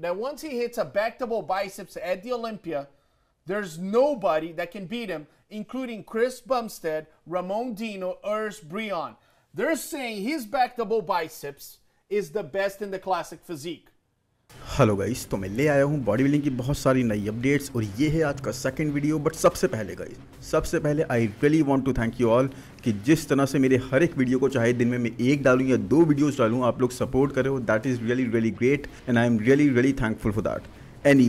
that once he hits a back double biceps at the Olympia, there's nobody that can beat him, including Chris Bumstead, Ramon Dino, Urs Brion. They're saying his back double biceps is the best in the classic physique. Hello guys तो मैं ले आया हूँ body building की बहुत सारी नई updates और ये है आज का सेकंड वीडियो बट सबसे पहले गाइस सबसे पहले I really want to thank you all कि जिस तरह से मेरे हर एक वीडियो को चाहे दिन में मैं एक डालूँ या दो वीडियोस डालूँ आप लोग सपोर्ट करो that is really really great and I am really really thankful for that any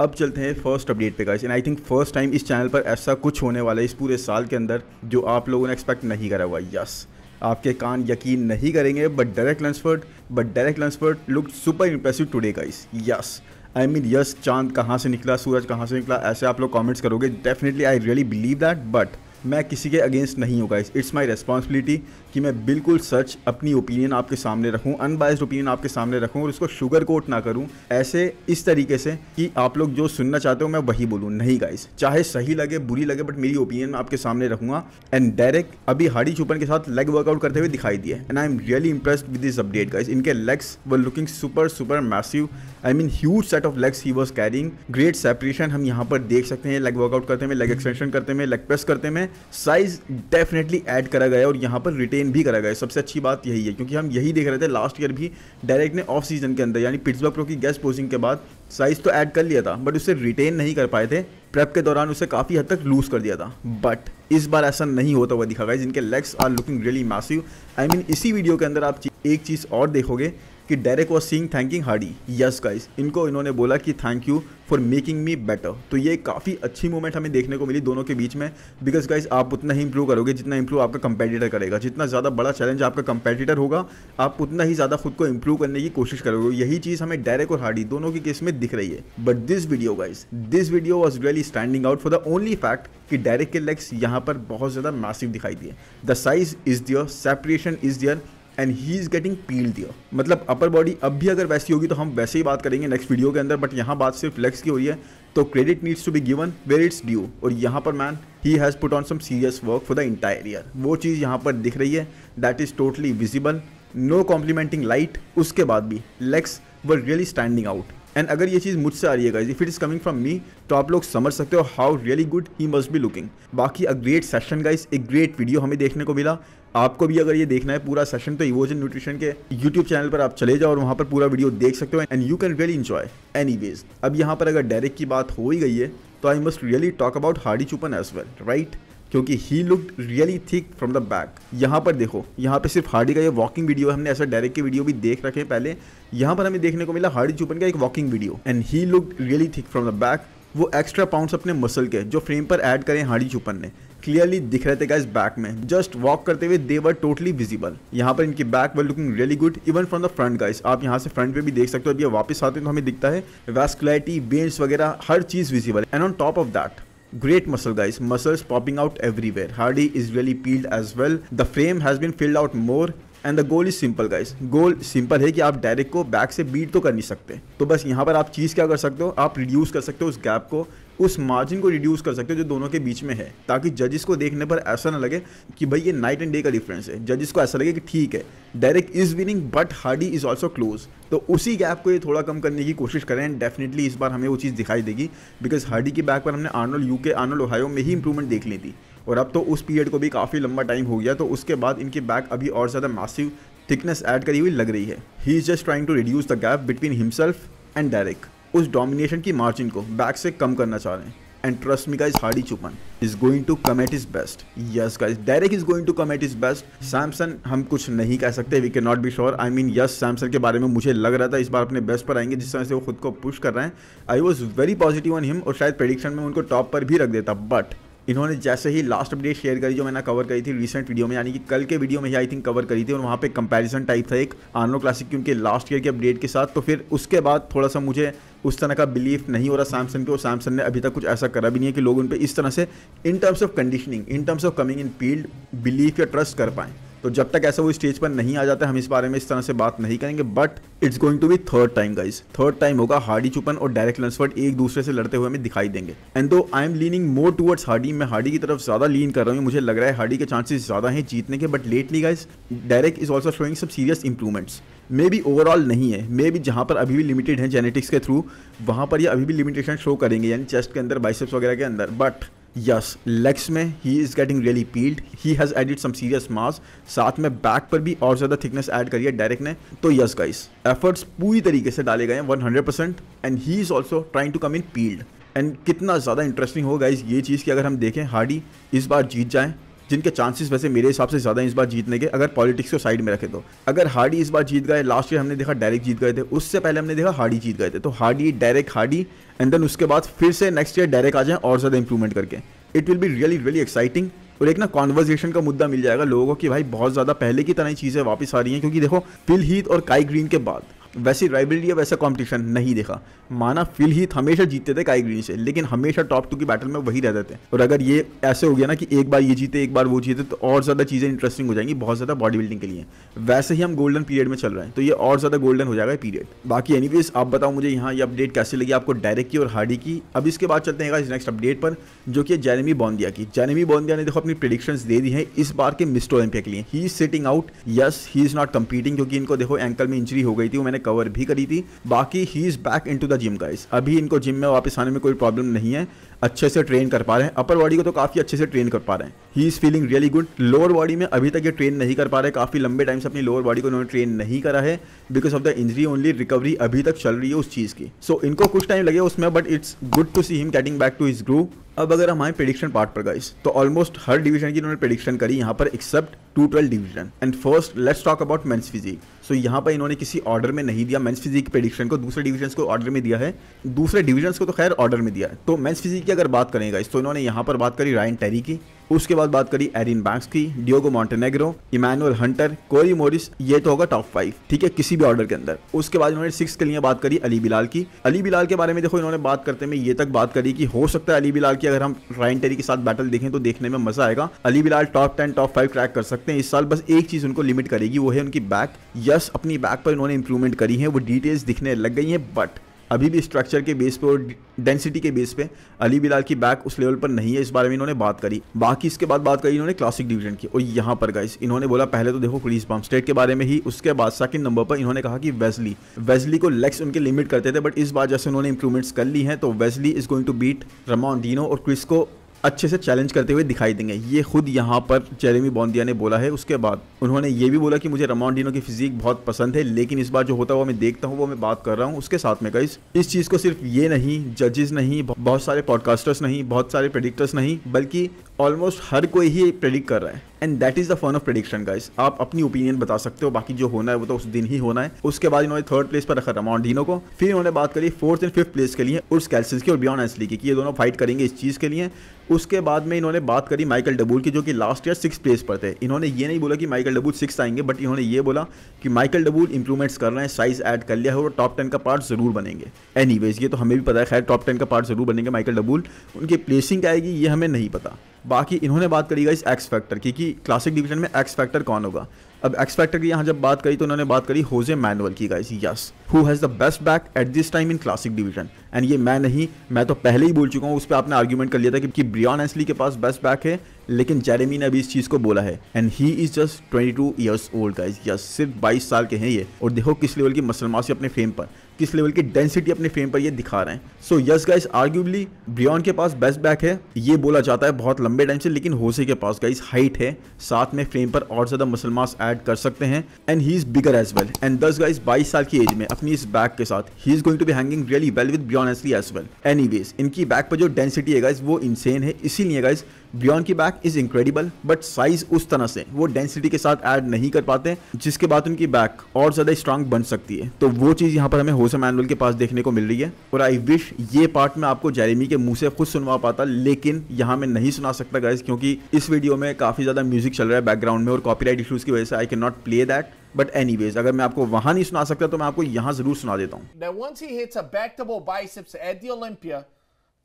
अब चलते हैं फर्स्ट अपडेट पे guys and I think first time इस चैनल पर ऐसा कुछ होने वाला है इस पूरे साल के अंदर जो आप लोगों ने एक्सपेक्ट नहीं करा हुआ यस yes. आपके कान यकीन नहीं करेंगे but Derek Lunsford but Derek Lunsford look super today today guys yes I mean yes चांद कहाँ से निकला सूरज कहाँ से निकला ऐसे आप लोग कॉमेंट्स करोगे definitely I really believe that but मैं किसी के अगेंस्ट नहीं हूँ गाइस इट्स माई रेस्पॉन्सिबिलिटी कि मैं बिल्कुल सच अपनी ओपिनियन आपके सामने रखूं अनबायस्ड ओपिनियन आपके सामने रखूं और इसको शुगर कोट ना करूं ऐसे इस तरीके से कि आप लोग जो सुनना चाहते हो मैं वही बोलूं नहीं गाइस चाहे सही लगे बुरी लगे बट मेरी ओपिनियन मैं आपके सामने रखूंगा एंड डायरेक्ट अभी हाड़ी छुपन के साथ लेग वर्कआउट करते हुए दिखाई दिए and I am really impress with this update guys इनके legs were looking super super massive I mean huge set of legs he was carrying great separation हम यहाँ पर देख सकते हैं लेग वर्कआउट करते हुए लेग एक्सटेंशन करते हुए लेग प्रेस करते हैं साइज डेफिनेटली एड करा गया और यहाँ पर रिटेन रिटेन भी करा गया सबसे अच्छी बात यही है क्योंकि हम यही देख रहे थे लास्ट ईयर भी डायरेक्ट ने ऑफ सीजन के अंदर यानी पिट्सबर्ग प्रो की गेस्ट पोस्टिंग के बाद साइज तो ऐड कर लिया था बट उसे रिटेन नहीं कर पाए थे प्रेप के दौरान उसे काफ़ी हद तक लूज़ कर दिया था बट इस बार ऐसा नहीं होता हुआ दिखा गया जिनके legs are looking really massive I mean इसी वीडियो के अंदर आप एक चीज़ और देखोगे कि Derek was seen thanking Hardy yes guys इनको इन्होंने बोला कि thank you for making me better तो ये काफ़ी अच्छी मूवमेंट हमें देखने को मिली दोनों के बीच में बिकॉज गाइज आप उतना ही इंप्रूव करोगे जितना इंप्रूव आपका कंपेटिटर करेगा जितना ज़्यादा बड़ा चैलेंज आपका कंपेटिटर होगा आप उतना ही ज़्यादा खुद को इंप्रूव करने की कोशिश करोगे यही चीज़ हमें डायरेक्ट और हार्डी दोनों की केस में दिख रही है but this video guys this video was really really standing out for the only fact कि डायरेक्ट के लेग्स यहाँ पर बहुत ज़्यादा मासिव दिखाई दिए the size is there separation is there and he is getting peel there मतलब upper body अब भी अगर वैसी होगी तो हम वैसे ही बात करेंगे नेक्स्ट वीडियो के अंदर बट यहाँ बात सिर्फ लेग्स की हो रही है तो credit needs to be given where it's due और यहाँ पर man he has put on some serious work for the entire year वो चीज़ यहाँ पर दिख रही है that is totally visible no complementing light उसके बाद भी legs were really standing out and अगर ये चीज़ मुझसे आ रही है guys if it is coming from me तो आप लोग समझ सकते हो how really good he must be looking बाकी अ ग्रेट सेशन गाइज एक ग्रेट वीडियो हमें देखने को मिला आपको भी अगर ये देखना है पूरा सेशन तो इवोजन न्यूट्रिशन के यूट्यूब चैनल पर आप चले जाओ और वहाँ पर पूरा वीडियो देख सकते हो and you can really enjoy anyways अब यहाँ पर अगर डायरेक्ट की बात हो ही गई है तो I must really talk about Hardy Choopan as well right क्योंकि he look really thick from the back यहाँ पर देखो यहाँ पे सिर्फ हार्डी का ये वॉकिंग वीडियो हमने ऐसा डायरेक्ट के वीडियो भी देख रखे हैं पहले यहाँ पर हमें देखने को मिला हार्डी चुपन का एक walking video and he look really thick from the back वो एक्स्ट्रा पाउंड्स अपने मसल के जो फ्रेम पर ऐड करें हार्डी चुपन ने क्लियरली दिख रहे थे गाइस बैक में जस्ट वॉक करते हुए दे वर टोटली विजिबल यहाँ पर इनकी back were looking really good even from the front guys आप यहाँ से फ्रंट पे भी देख सकते हो अभी वापस आते हैं तो हमें दिखता है वेस्कुलरिटी वेन्स वगैरह हर चीज visible and on top of that Great muscle guys, muscles popping out everywhere. Hardy is really peeled as well. The frame has been filled out more and the goal is simple guys goal simple है कि आप direct को back से beat तो कर नहीं सकते तो बस यहाँ पर आप चीज़ क्या कर सकते हो आप रिड्यूस कर सकते हो उस गैप को उस मार्जिन को रिड्यूस कर सकते हो जो दोनों के बीच में है ताकि जजेस को देखने पर ऐसा ना लगे कि भाई ये नाइट एंड डे का डिफरेंस है जजेस को ऐसा लगे कि ठीक है Derek is winning but Hardy is also close तो उसी गैप को ये थोड़ा कम करने की कोशिश करें एंड डेफिनेटली इस बार हमें वो चीज़ दिखाई देगी बिकॉज हार्डी के बैक पर हमने आर्नोल यू के आर्नोल ओहायो में ही इंप्रूवमेंट देख ली थी और अब तो उस पीरियड को भी काफ़ी लंबा टाइम हो गया तो उसके बाद इनकी बैक अभी और ज़्यादा मासिव थिकनेस ऐड करी हुई लग रही है he is just trying to reduce the gap between himself and Derek उस डोमिनेशन की मार्जिन को बैक से कम करना चाह रहे हैं and trust me guys Hardy Choopan is going to come at his best yes guys Derek is going to come at his best Samson हम कुछ नहीं कह सकते we can not be sure I mean yes Samson के बारे में मुझे लग रहा था इस बार अपने बेस्ट पर आएंगे जिस तरह से वो खुद को पुश कर रहे हैं I was very positive on him और शायद prediction में उनको टॉप पर भी रख देता बट इन्होंने जैसे ही लास्ट अपडेट शेयर करी जो मैंने कवर करी थी रिसेंट वीडियो में यानी कि कल के वीडियो में ही आई थिंक कवर करी थी और वहाँ पे कंपैरिजन टाइप था एक आनलो क्लासिक की उनके लास्ट ईयर के अपडेट के साथ तो फिर उसके बाद थोड़ा सा मुझे उस तरह का बिलीफ नहीं हो रहा सैमसंग के और सैमसंग ने अभी तक कुछ ऐसा करा भी नहीं है कि लोग उन पर इस तरह से in terms of conditioning in terms of coming in field belief या ट्रस्ट कर पाएँ तो जब तक ऐसा वो स्टेज पर नहीं आ जाता हम इस बारे में इस तरह से बात नहीं करेंगे but it's going to be third time guys third time होगा हार्डी चुपन और डायरेक्ट लंसफर्ट एक दूसरे से लड़ते हुए हमें दिखाई देंगे and though I am leaning more towards Hardy मैं हार्डी की तरफ ज्यादा लीन कर रहा हूँ मुझे लग रहा है हार्डी के चांसेस ज्यादा हैं जीतने के but lately guys Derek is also showing some serious improvements may be overall नहीं है मे बी जहाँ पर अभी भी लिमिटेड है जेनेटिक्स के थ्रू वहाँ पर ये अभी भी लिमिटेशन शो करेंगे यानी चेस्ट के अंदर बाइसेप्स वगैरह के अंदर बट यस लेग्स में he is getting really peeled he has added some serious mass साथ में बैक पर भी और ज़्यादा थिकनेस एड करिए डायरेक्ट ने तो यस गाइस एफर्ट्स पूरी तरीके से डाले गए हैं 100 percent and he is also trying to come in peeled and कितना ज़्यादा इंटरेस्टिंग होगा इस ये चीज़ की अगर हम देखें हार्डी इस बार जीत जाएं जिनके चांसेस वैसे मेरे हिसाब से ज़्यादा इस बार जीतने के अगर पॉलिटिक्स को साइड में रखे तो अगर हार्डी इस बार जीत गए लास्ट ईयर हमने देखा डायरेक्ट जीत गए थे उससे पहले हमने देखा हार्डी जीत गए थे तो Hardy Derek Hardy and then उसके बाद फिर से नेक्स्ट ईयर डायरेक्ट आ जाए और ज़्यादा इंप्रूवमेंट करके it will be really really exciting और एक ना कॉन्वर्जेशन का मुद्दा मिल जाएगा लोगों को कि भाई बहुत ज़्यादा पहले की तरह ही चीज़ें वापस आ रही हैं क्योंकि देखो फिल हीथ और काई ग्रीन के बाद वैसी राइबिलिटी या वैसा कॉम्पिटिशन नहीं देखा माना फिल ही हमेशा जीतते थे काई ग्रीन से लेकिन हमेशा टॉप टू की बैटल में वही रहते थे और अगर ये ऐसे हो गया ना कि एक बार ये जीते एक बार वो जीते तो और ज़्यादा चीज़ें इंटरेस्टिंग हो जाएंगी बहुत ज़्यादा बॉडी बिल्डिंग के लिए वैसे ही हम गोल्डन पीरियड में चल रहे हैं तो ये और ज़्यादा गोल्डन हो जाएगा पीरियड बाकी एनी आप बताओ मुझे यहाँ ये अपडेट कैसे लगी आपको डायरेक्ट की और हार्डी की अब इसके बाद चलते हैं इस नेक्स्ट अपडेट पर जो कि जैनमी बॉन्दिया की जैनमी बॉन्दिया ने देखो अपनी प्रिडिक्शन दे दी है इस बार के मिस्टर ओलंपिया के लिए he is sitting out yes he is not competing क्योंकि इनको देखो एंकल में इंजरी हो गई थी मैंने रिकवर भी करी थी बाकी he is back in the gym guys अभी इनको जिम में वापस आने में कोई प्रॉब्लम नहीं है अच्छे से ट्रेन कर पा रहे हैं अपर बॉडी को तो काफ़ी अच्छे से ट्रेन कर पा रहे हैं he is feeling really good lower body में अभी तक ये ट्रेन नहीं कर पा रहे काफ़ी लंबे टाइम से अपनी लोअर बॉडी को उन्होंने ट्रेन नहीं करा है because of the injury only recovery अभी तक चल रही है उस चीज़ की सो so, इनको कुछ टाइम लगे उसमें but it's good to see him getting back to his groove अब अगर हमारे प्रडिक्शन पार्ट पर गाइस तो ऑलमोस्ट हर डिवीजन की इन्होंने प्रडिक्शन करी यहाँ पर except two twelve division and first let's talk about men's physique so यहाँ पर इन्होंने किसी ऑर्डर में नहीं दिया मेंस फिजिक प्रडिक्शन को दूसरे डिवीजन को ऑर्डर में दिया है दूसरे डिवीजन को तो खैर ऑर्डर में दिया है तो मेन्स फिजिक की अगर बात करें गाइस तो इन्होंने यहाँ पर बात करी रायन टेरी की उसके बाद बात करी एरिन बैंक्स की Diogo Montenegro Emmanuel Hunter Corey Morris ये तो होगा टॉप फाइव ठीक है किसी भी ऑर्डर के अंदर उसके बाद इन्होंने सिक्स के लिए बात करी अली बिलाल की अली बिलाल के बारे में देखो इन्होंने बात करते में ये तक बात करी कि हो सकता है अली बिलाल की अगर हम रायन टेरी के साथ बैटल देखें तो देखने में मजा आएगा Ali Bilal top ten top five crack कर सकते हैं इस साल बस एक चीज उनको लिमिट करेगी वो है उनकी बैक यस अपनी बैक पर इन्होंने इंप्रूवमेंट करी है वो डिटेल्स दिखने लग गई है बट अभी भी स्ट्रक्चर के बेस पे और डेंसिटी के बेस पे अली बिलाल की बैक उस लेवल पर नहीं है इस बारे में इन्होंने बात करी बाकी इसके बाद बात करी इन्होंने क्लासिक डिवीजन की और यहाँ पर गाइस इन्होंने बोला पहले तो देखो क्रीज बम स्टेट के बारे में ही उसके बाद सेकंड नंबर पर इन्होंने कहा कि वेजली वेजली को लेग्स उनके लिमिट करते थे बट इस बार जैसे उन्होंने इंप्रूवमेंट्स कर ली हैं तो Wesley is going to beat Ramon Dino और क्रिस को अच्छे से चैलेंज करते हुए दिखाई देंगे ये खुद यहाँ पर जेरेमी बॉन्दिया ने बोला है उसके बाद उन्होंने ये भी बोला कि मुझे रमांडिनो की फिजिक बहुत पसंद है लेकिन इस बार जो होता है वो मैं देखता हूँ वो मैं बात कर रहा हूँ उसके साथ में कई इस चीज़ को सिर्फ ये नहीं जजेस नहीं बहुत सारे पॉडकास्टर्स नहीं बहुत सारे प्रेडिक्टर्स नहीं बल्कि ऑलमोस्ट हर कोई ही प्रेडिक्ट कर रहा है and that is the fun of prediction guys आप अपनी ओपिनियन बता सकते हो बाकी जो होना है वो तो उस दिन ही होना है उसके बाद इन्होंने थर्ड प्लेस पर रखा रमाउंडिनो को फिर इन्होंने बात करी फोर्थ एंड फिफ्थ प्लेस के लिए उस कैल्सिस की और बियॉन्ड एसली की कि ये दोनों फाइट करेंगे इस चीज़ के लिए उसके बाद में इन्होंने बात करी माइकल डबूल की जो कि लास्ट ईयर सिक्स प्लेस पर थे इन्होंने ये नहीं बोला कि माइकल डबूल सिक्स आएंगे बट इन्होंने ये बोला कि माइकल डबूल इंप्रूवमेंट्स कर रहे हैं साइज ऐड कर लिया है और टॉप टेन का पार्ट जरूर बनेंगे एनी ये तो हमें भी पता है खैर टॉप टेन का पार्ट जरूर बनेंगे माइकल डबूल उनकी प्लेसिंग क्या आएगी ये हमें नहीं पता बाकी इन्होंने बात करी गई एक्स फैक्टर की कि क्लासिक डिवीजन में एक्स फैक्टर कौन होगा अब एक्स फैक्टर की यहाँ जब बात करी तो उन्होंने बात करी होजे मैनुअल की guys yes who has the best back at this time in classic division and ये मैं नहीं मैं तो पहले ही बोल चुका हूँ उस पर आपने आर्ग्यूमेंट कर लिया था कि, ब्रियान एसली के पास बेस्ट बैक है लेकिन जेरेमी ने अभी इस चीज़ को बोला है and he is just twenty two years old guys yes सिर्फ बाईस साल के हैं ये और देखो किस लेवल की मसल अपने फेम पर किस लेवल की डेंसिटी अपने फ्रेम पर ये दिखा रहे हैं so yes guys arguably Breon के पास बेस्ट बैक है ये बोला जाता है बहुत लंबे टाइम से लेकिन होसे के पास गाइस हाइट है साथ में फ्रेम पर और ज्यादा मसल मास ऐड कर सकते हैं and he is bigger as well and this guys बाईस साल की एज में अपनी इस बैक के साथ he is going to be hanging really well with Breon easily as well any इनकी बैक पर जो डेंसिटी है गाइज वो इनसेन है इसीलिए गाइज बियॉन्ड की back is incredible but size उस तरह से वो डेंसिटी के साथ ऐड नहीं कर पाते जिसके बाद उनकी बैक और ज्यादा स्ट्रांग बन सकती है तो वो चीज यहाँ पर हमें होसम एनवल के पास देखने को मिल रही है और आई विश ये पार्ट में आपको जेरेमी के मुंह से खुद सुनवा पाता लेकिन यहाँ मैं नहीं सुना सकता गाइज क्योंकि इस वीडियो में काफी ज्यादा म्यूजिक चल रहा है बैकग्राउंड में और कॉपीराइट इश्यूज की वजह से I can not play that but anyways अगर मैं आपको वहां नहीं सुना सकता तो मैं आपको यहाँ जरूर सुना देता हूँ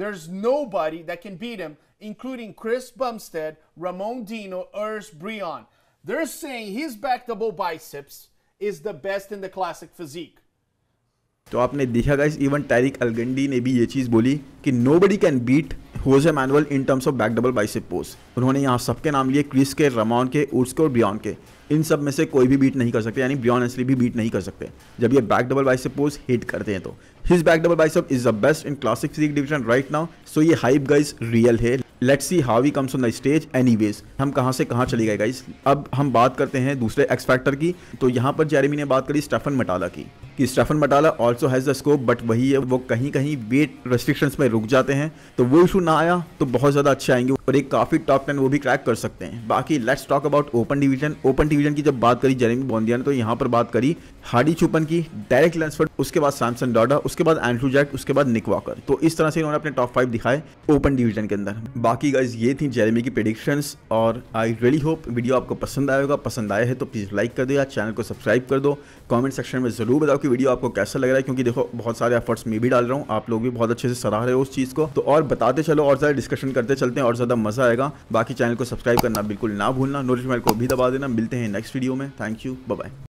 There's nobody that can beat him, including Chris Bumstead, Ramon Dino, Urs Brion. They're saying his back double biceps is the best in the classic physique. तो आपने देखा गाइस इवन तारिक अलगंडी ने भी ये चीज़ बोली कि no can beat a Manuel in terms of back double bicep pose उन्होंने यहाँ सबके नाम लिए क्रिस के रमॉन के उर्स के और ब्रियन के इन सब में से कोई भी बीट नहीं कर सकते यानी ब्रियन एसली भी बीट नहीं कर सकते जब ये back double bicep pose hit करते हैं तो his back double bicep is the best in classic physique division right now so ये हाइप गाइज रियल है let's see how he comes on the stage anyways हम कहाँ से कहाँ चले गए गाइस अब हम बात करते हैं दूसरे एक्स फैक्टर की तो यहाँ पर जेरेमी ने बात करी स्टेफन मटाला की कि Stefan Matala also has the scope but वही है वो कहीं कहीं वेट रेस्ट्रिक्शंस में रुक जाते हैं तो वो इशू ना आया तो बहुत ज़्यादा अच्छे आएंगे और एक काफ़ी टॉप टेन वो भी क्रैक कर सकते हैं बाकी let's talk about open division open division की जब बात करी जेरेमी बॉन्दिया ने तो यहाँ पर बात करी हार्डी छुपन की डायरेक्ट लेंसफर्ड उसके बाद सैमसन डॉडा उसके बाद एंड्रू जैक उसके बाद निकवाकर तो इस तरह से इन्होंने अपने टॉप फाइव दिखाए ओपन डिवीजन के अंदर बाकी गाइज ये थी जेरेमी की प्रेडिक्शंस और आई रियली होप वीडियो आपको पसंद आएगा पसंद आया है तो प्लीज़ लाइक कर दो या चैनल को सब्सक्राइब कर दो कमेंट सेक्शन में ज़रूर बताओ कि वीडियो आपको कैसा लग रहा है क्योंकि देखो बहुत सारे एफर्ट्स मैं भी डाल रहा हूँ आप लोग भी बहुत अच्छे से सराह रहे हो उस चीज़ को तो और बताते चलो और ज़्यादा डिस्कशन करते चलते हैं और ज़्यादा मज़ा आएगा बाकी चैनल को सब्सक्राइब करना बिल्कुल ना भूलना नोटिफिकेशन को भी दबा देना मिलते हैं नेक्स्ट वीडियो में थैंक यू बाय